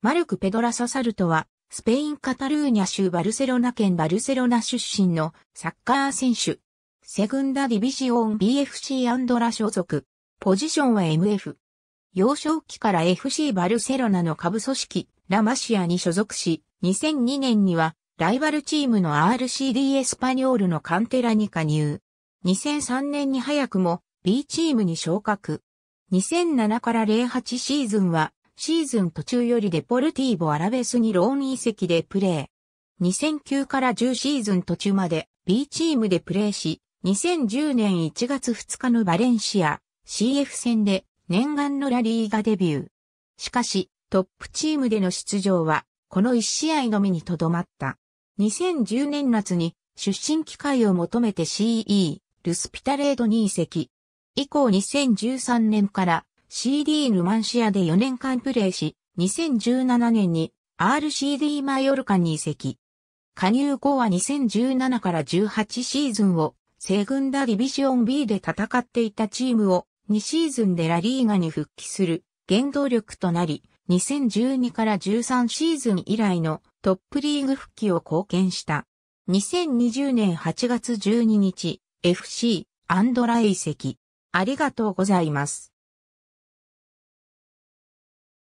マルク・ペドラ・ササルトは、スペイン・カタルーニャ州バルセロナ県バルセロナ出身のサッカー選手。セグンダ・ディビジオン BFC アンドラ所属。ポジションは MF。幼少期から FC バルセロナの下部組織、ラマシアに所属し、2002年には、ライバルチームの RCD エスパニョールのカンテラに加入。2003年に早くも B チームに昇格。2007から08シーズンはシーズン途中よりデポルティーボ・アラベスにローン移籍でプレー。2009から10シーズン途中まで B チームでプレーし、2010年1月2日のバレンシア CF 戦で念願のラリーがデビュー。しかし、トップチームでの出場は、この1試合のみにとどまった。2010年夏に出身機会を求めて CE、ルスピタレードに移籍。以降2013年から CD ルマンシアで4年間プレーし、2017年に RCD マヨルカに移籍。加入後は2017から18シーズンを西軍ダディビジョン B で戦っていたチームを2シーズンでラリーガに復帰する原動力となり、2012から13シーズン以来のトップリーグ復帰を貢献した。2020年8月12日、FC アンドラ移籍。ありがとうございます。